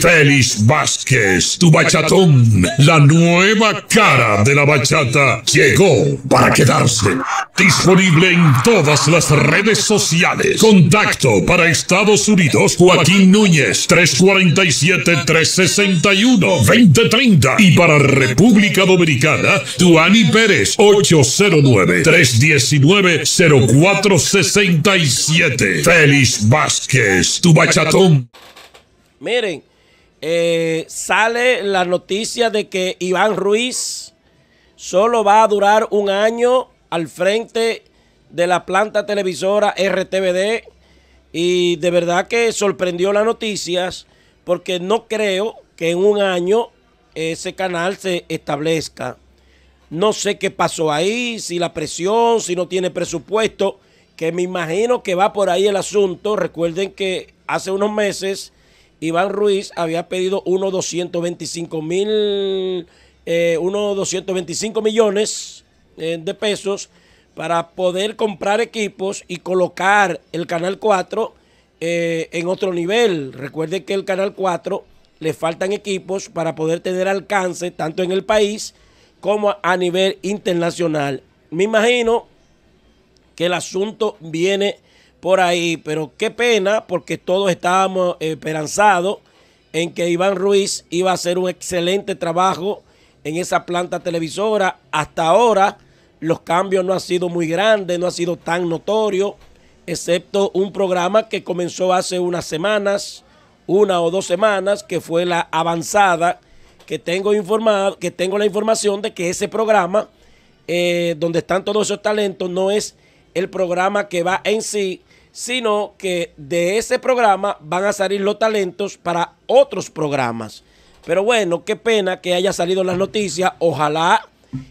Félix Vázquez, tu bachatón, la nueva cara de la bachata, llegó para quedarse. Disponible en todas las redes sociales. Contacto para Estados Unidos, Joaquín Núñez, 347-361-2030. Y para República Dominicana, Duani Pérez, 809-319-0467. Félix Vázquez, tu bachatón. Miren. Eh, sale la noticia de que Iván Ruiz solo va a durar un año al frente de la planta televisora RTVD y de verdad que sorprendió las noticias porque no creo que en un año ese canal se establezca. No sé qué pasó ahí, si la presión, si no tiene presupuesto, que me imagino que va por ahí el asunto. Recuerden que hace unos meses Iván Ruiz había pedido unos 225 mil, 225 eh, millones eh, de pesos para poder comprar equipos y colocar el Canal 4 eh, en otro nivel. Recuerde que el Canal 4 le faltan equipos para poder tener alcance tanto en el país como a nivel internacional. Me imagino que el asunto viene por ahí, pero qué pena porque todos estábamos esperanzados en que Iván Ruiz iba a hacer un excelente trabajo en esa planta televisora. Hasta ahora los cambios no han sido muy grandes, no ha sido tan notorio, excepto un programa que comenzó hace unas semanas, una o dos semanas, que fue la avanzada, que tengo informado, que tengo la información de que ese programa, eh, donde están todos esos talentos, no es el programa que va en sí, sino que de ese programa van a salir los talentos para otros programas. Pero bueno, qué pena que haya salido las noticias. Ojalá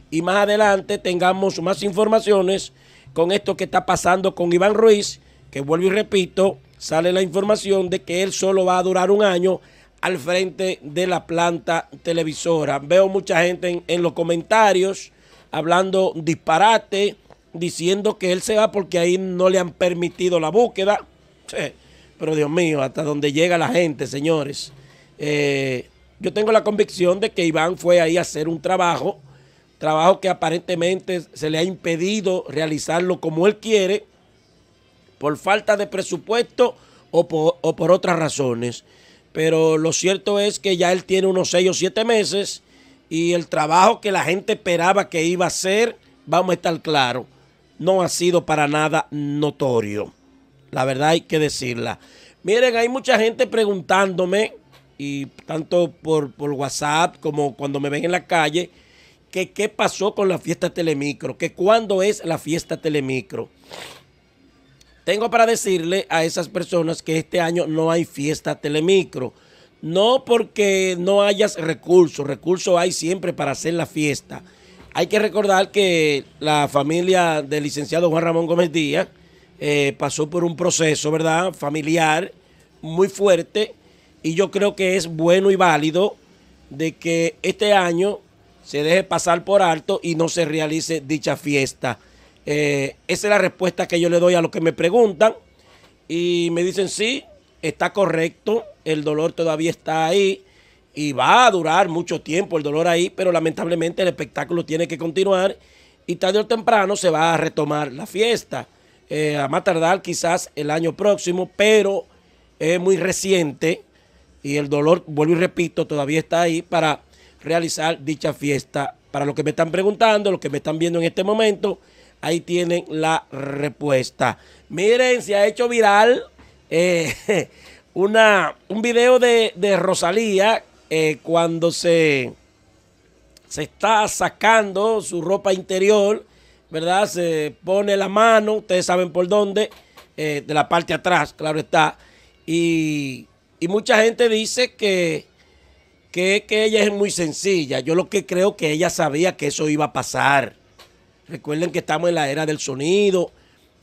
y más adelante tengamos más informaciones con esto que está pasando con Iván Ruiz, que vuelvo y repito, sale la información de que él solo va a durar un año al frente de la planta televisora. Veo mucha gente en los comentarios hablando disparate diciendo que él se va porque ahí no le han permitido la búsqueda. Pero Dios mío, hasta donde llega la gente, señores. Eh, yo tengo la convicción de que Iván fue ahí a hacer un trabajo, trabajo que aparentemente se le ha impedido realizarlo como él quiere, por falta de presupuesto o por, otras razones. Pero lo cierto es que ya él tiene unos seis o siete meses y el trabajo que la gente esperaba que iba a hacer, vamos a estar claros, no ha sido para nada notorio. La verdad hay que decirla. Miren, hay mucha gente preguntándome, y tanto por, por WhatsApp como cuando me ven en la calle, que qué pasó con la fiesta Telemicro, que cuándo es la fiesta Telemicro. Tengo para decirle a esas personas que este año no hay fiesta Telemicro. No porque no hayas recursos, recursos hay siempre para hacer la fiesta hay que recordar que la familia del licenciado Juan Ramón Gómez Díaz eh, pasó por un proceso, ¿verdad?, familiar muy fuerte y yo creo que es bueno y válido de que este año se deje pasar por alto y no se realice dicha fiesta. Eh, esa es la respuesta que yo le doy a los que me preguntan y me dicen sí, está correcto, el dolor todavía está ahí, y va a durar mucho tiempo el dolor ahí, pero lamentablemente el espectáculo tiene que continuar y tarde o temprano se va a retomar la fiesta. Eh, a más tardar quizás el año próximo, pero es muy reciente y el dolor, vuelvo y repito, todavía está ahí para realizar dicha fiesta. Para los que me están preguntando, los que me están viendo en este momento, ahí tienen la respuesta. Miren, se ha hecho viral eh, una, un video de, de Rosalía eh, cuando se, se está sacando su ropa interior, ¿verdad? Se pone la mano, ustedes saben por dónde, eh, de la parte atrás, claro está. Y, mucha gente dice que, que, que ella es muy sencilla. Yo lo que creo que ella sabía que eso iba a pasar. Recuerden que estamos en la era del sonido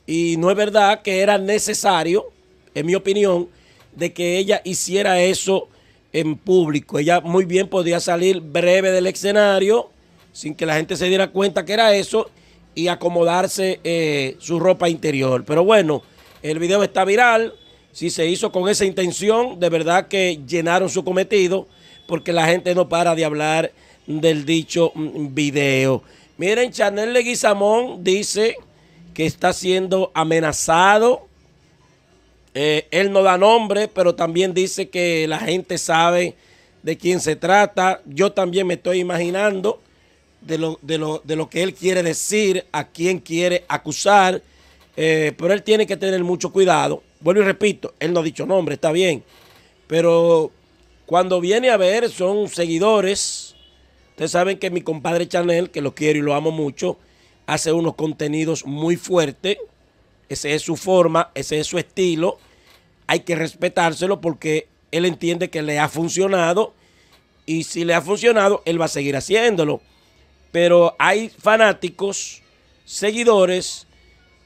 y no es verdad que era necesario, en mi opinión, de que ella hiciera eso en público. Ella muy bien podía salir breve del escenario sin que la gente se diera cuenta que era eso y acomodarse eh, su ropa interior. Pero bueno, el video está viral. Si se hizo con esa intención, de verdad que llenaron su cometido porque la gente no para de hablar del dicho mm, video. Miren, Chanel Leguizamón dice que está siendo amenazado eh, él no da nombre, pero también dice que la gente sabe de quién se trata. Yo también me estoy imaginando de lo, de lo, de lo que él quiere decir, a quién quiere acusar, eh, pero él tiene que tener mucho cuidado. Vuelvo y repito, él no ha dicho nombre, está bien, pero cuando viene a ver son seguidores. Ustedes saben que mi compadre Chanel, que lo quiero y lo amo mucho, hace unos contenidos muy fuertes esa es su forma, ese es su estilo. Hay que respetárselo porque él entiende que le ha funcionado y si le ha funcionado, él va a seguir haciéndolo. Pero hay fanáticos, seguidores,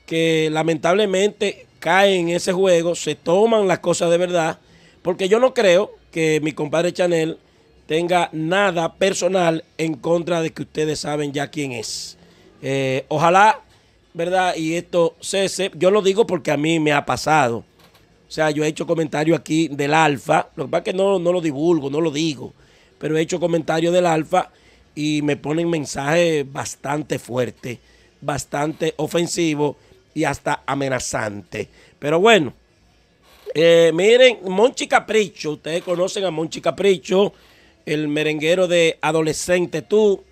que lamentablemente caen en ese juego, se toman las cosas de verdad, porque yo no creo que mi compadre Chanel tenga nada personal en contra de que ustedes saben ya quién es. Eh, ojalá ¿verdad? Y esto cese. Yo lo digo porque a mí me ha pasado. O sea, yo he hecho comentarios aquí del alfa. Lo que pasa es que no, no lo divulgo, no lo digo. Pero he hecho comentarios del alfa y me ponen mensajes bastante fuertes, bastante ofensivos y hasta amenazantes. Pero bueno, eh, miren, Monchi Capricho. Ustedes conocen a Monchi Capricho, el merenguero de Adolescente Tú.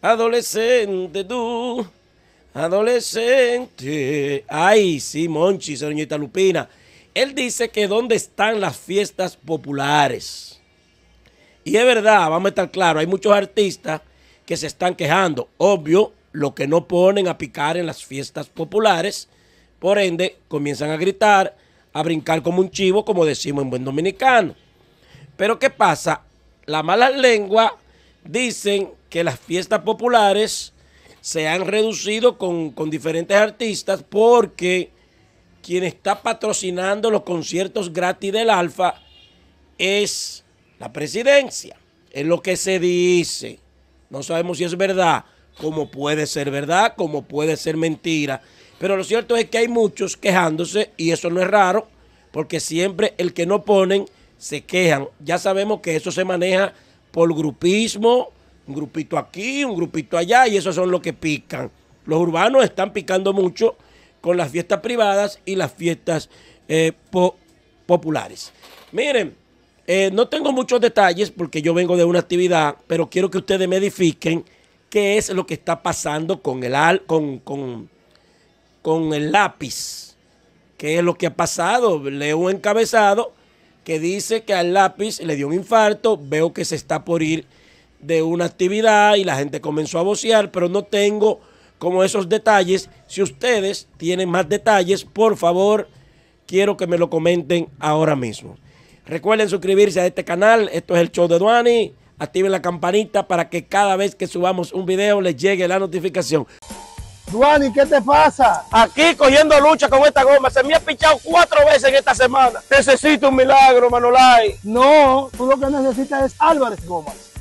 Adolescente Tú adolescente. Ay, sí, Monchi, señorita Lupina. Él dice que dónde están las fiestas populares. Y es verdad, vamos a estar claros, hay muchos artistas que se están quejando. Obvio, lo que no ponen a picar en las fiestas populares. Por ende, comienzan a gritar, a brincar como un chivo, como decimos en buen dominicano. Pero ¿qué pasa? la mala lengua dicen que las fiestas populares se han reducido con, diferentes artistas porque quien está patrocinando los conciertos gratis del Alfa es la presidencia. Es lo que se dice. No sabemos si es verdad, cómo puede ser verdad, como puede ser mentira. Pero lo cierto es que hay muchos quejándose y eso no es raro, porque siempre el que no ponen se quejan. Ya sabemos que eso se maneja por grupismo, un grupito aquí, un grupito allá, y esos son los que pican. Los urbanos están picando mucho con las fiestas privadas y las fiestas eh, populares. Miren, eh, no tengo muchos detalles porque yo vengo de una actividad, pero quiero que ustedes me edifiquen qué es lo que está pasando con el, con, con, con el lápiz. ¿Qué es lo que ha pasado? Leo un encabezado que dice que al lápiz le dio un infarto, veo que se está por ir de una actividad y la gente comenzó a vocear, pero no tengo como esos detalles. Si ustedes tienen más detalles, por favor, quiero que me lo comenten ahora mismo. Recuerden suscribirse a este canal. Esto es el show de Duani. Activen la campanita para que cada vez que subamos un video les llegue la notificación. Duani, ¿qué te pasa? Aquí cogiendo lucha con esta goma. Se me ha pichado cuatro veces en esta semana. Necesito un milagro, Manolay. No, tú lo que necesitas es Álvarez Gomas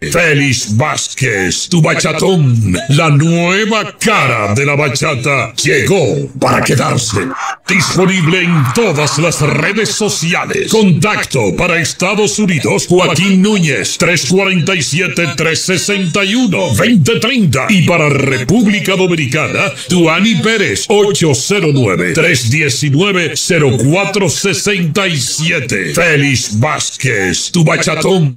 Félix Vázquez, tu bachatón, la nueva cara de la bachata, llegó para quedarse. Disponible en todas las redes sociales. Contacto para Estados Unidos, Joaquín Núñez, 347-361-2030. Y para República Dominicana, Duani Pérez, 809-319-0467. Félix Vázquez, tu bachatón.